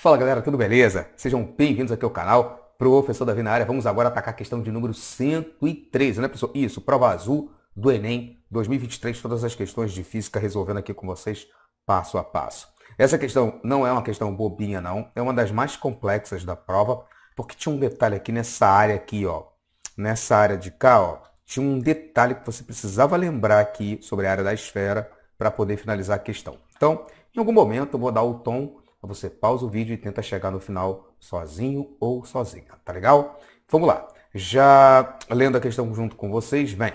Fala galera, tudo beleza? Sejam bem-vindos aqui ao canal Professor Davi na área. Vamos agora atacar a questão de número 113, né pessoal? Isso, prova azul do Enem 2023, todas as questões de física resolvendo aqui com vocês passo a passo. Essa questão não é uma questão bobinha não, é uma das mais complexas da prova, porque tinha um detalhe aqui nessa área aqui, ó. Nessa área de cá, ó, tinha um detalhe que você precisava lembrar aqui sobre a área da esfera para poder finalizar a questão. Então, em algum momento eu vou dar o tom você pausa o vídeo e tenta chegar no final sozinho ou sozinha, tá legal? Vamos lá. Já lendo a questão junto com vocês, bem,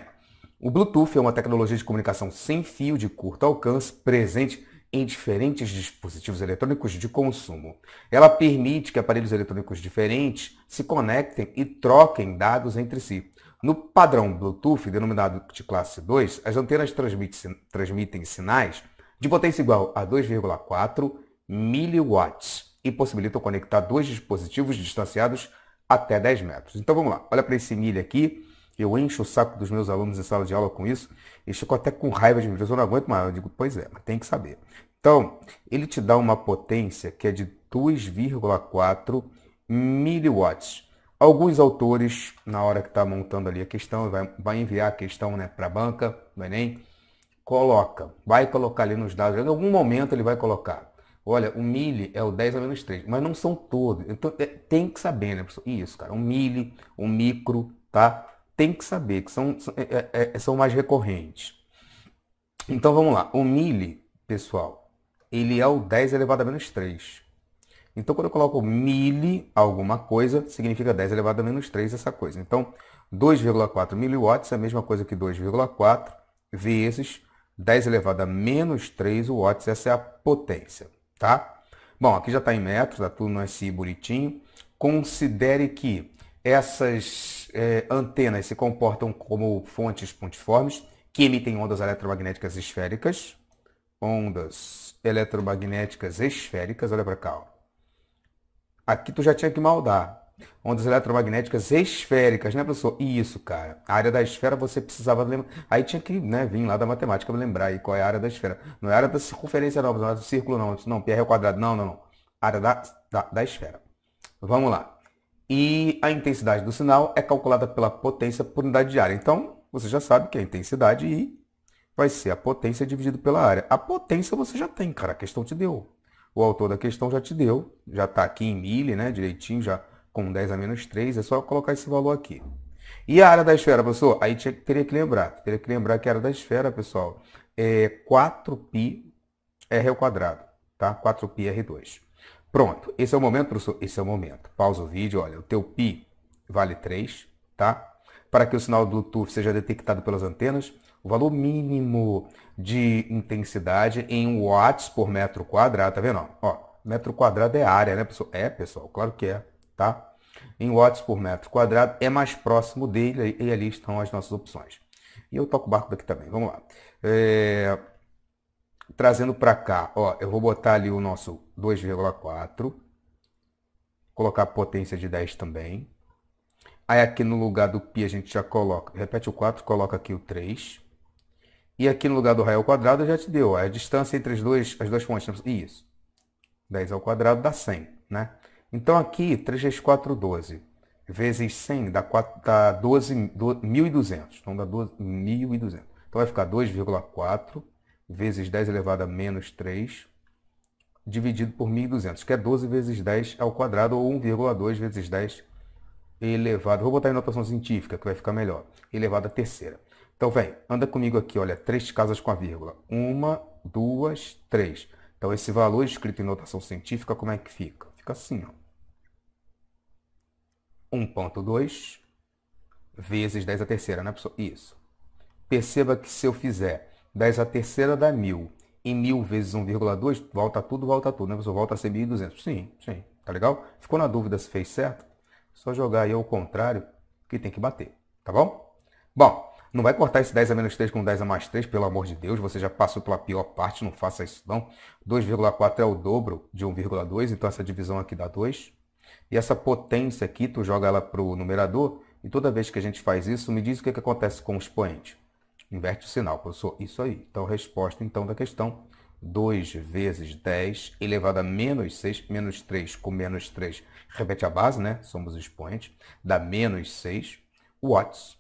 O Bluetooth é uma tecnologia de comunicação sem fio de curto alcance presente em diferentes dispositivos eletrônicos de consumo. Ela permite que aparelhos eletrônicos diferentes se conectem e troquem dados entre si. No padrão Bluetooth, denominado de classe 2, as antenas transmitem sinais de potência igual a 2,4 miliwatts e possibilitam conectar dois dispositivos distanciados até 10 metros. Então vamos lá, olha para esse milho aqui. Eu encho o saco dos meus alunos em sala de aula com isso e fico até com raiva de mim. Eu assim, não aguento mais. Eu digo, pois é, mas tem que saber. Então, ele te dá uma potência que é de 2,4 miliwatts. Alguns autores, na hora que está montando ali a questão, vai, vai enviar a questão né, para a banca do Enem, é coloca, vai colocar ali nos dados, em algum momento ele vai colocar Olha, o mili é o 10 a menos 3, mas não são todos. Então é, tem que saber, né, professor? Isso, cara. O mili, o micro, tá? Tem que saber, que são, são, é, é, é são mais recorrentes. Então vamos lá. O mili, pessoal, ele é o 10 elevado a menos 3. Então quando eu coloco mili alguma coisa, significa 10 elevado a menos 3 essa coisa. Então 2,4 miliwatts é a mesma coisa que 2,4 vezes 10 elevado a menos 3 watts. Essa é a potência tá? Bom, aqui já está em metros, está tudo no SI bonitinho. Considere que essas é, antenas se comportam como fontes pontiformes que emitem ondas eletromagnéticas esféricas. Ondas eletromagnéticas esféricas, olha para cá. Ó. Aqui tu já tinha que maldar, ondas eletromagnéticas esféricas, né, professor? Isso, cara. A área da esfera você precisava lembrar. Aí tinha que né, vir lá da matemática para lembrar aí qual é a área da esfera. Não é a área da circunferência, não, não é do círculo, não. Não, PR ao quadrado, não, não, não. área da, da, da esfera. Vamos lá. E a intensidade do sinal é calculada pela potência por unidade de área. Então, você já sabe que é a intensidade I vai ser a potência dividido pela área. A potência você já tem, cara. A questão te deu. O autor da questão já te deu. Já está aqui em mili, né? Direitinho, já com 10 a menos 3, é só colocar esse valor aqui. E a área da esfera, pessoal? Aí tinha, teria que lembrar. Teria que lembrar que a área da esfera, pessoal, é 4π r ao quadrado, tá? 4πr2. Pronto. Esse é o momento, professor? Esse é o momento. Pausa o vídeo, olha, o teu π vale 3, tá? Para que o sinal do Bluetooth seja detectado pelas antenas, o valor mínimo de intensidade em watts por metro quadrado, tá vendo? Ó, metro quadrado é área, né, pessoal? É, pessoal, claro que é tá? Em watts por metro quadrado é mais próximo dele e ali estão as nossas opções. E eu toco o barco daqui também, vamos lá. É... Trazendo para cá, ó, eu vou botar ali o nosso 2,4, colocar potência de 10 também. Aí aqui no lugar do π a gente já coloca, repete o 4, coloca aqui o 3. E aqui no lugar do raio ao quadrado já te deu, ó, é a distância entre as duas, as duas fontes, né? isso. 10 ao quadrado dá 100, né? Então aqui, 3 vezes 4, 12. Vezes 100 dá, 4, dá 12, 12, 1.200. Então dá 12, 1.200. Então vai ficar 2,4 vezes 10 elevado a menos 3 dividido por 1.200, que é 12 vezes 10 ao quadrado ou 1,2 vezes 10 elevado. Vou botar em notação científica que vai ficar melhor. Elevado a terceira. Então vem, anda comigo aqui, olha, três casas com a vírgula. Uma, duas, três. Então esse valor escrito em notação científica, como é que fica? Fica assim, ó. 1.2 vezes 10 a terceira, né, pessoal? Isso. Perceba que se eu fizer 10 a terceira dá 1.000 e 1.000 vezes 1,2, volta tudo, volta tudo, né, pessoal? Volta a ser 1.200. Sim, sim, tá legal? Ficou na dúvida se fez certo? Só jogar aí ao contrário que tem que bater, tá bom? Bom, não vai cortar esse 10 a menos 3 com 10 a mais 3, pelo amor de Deus. Você já passou pela pior parte, não faça isso não. 2,4 é o dobro de 1,2, então essa divisão aqui dá 2. E essa potência aqui, tu joga ela para o numerador, e toda vez que a gente faz isso, me diz o que, que acontece com o expoente. Inverte o sinal, professor. Isso aí. Então, resposta então da questão. 2 vezes 10 elevado a menos 6, menos 3 com menos 3, repete a base, né? Somos expoentes, dá menos 6 watts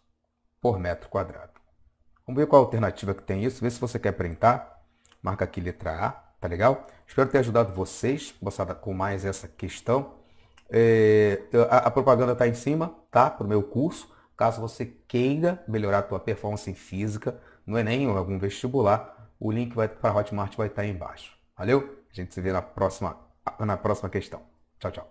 por metro quadrado. Vamos ver qual a alternativa que tem isso, vê se você quer printar. Marca aqui letra A, tá legal? Espero ter ajudado vocês, moçada, com mais essa questão. É, a, a, propaganda está em cima, tá? Para o meu curso. Caso você queira melhorar a tua performance em física, no Enem é ou algum vestibular, o link para Hotmart vai estar tá aí embaixo. Valeu? A gente se vê na próxima, na próxima questão. Tchau, tchau.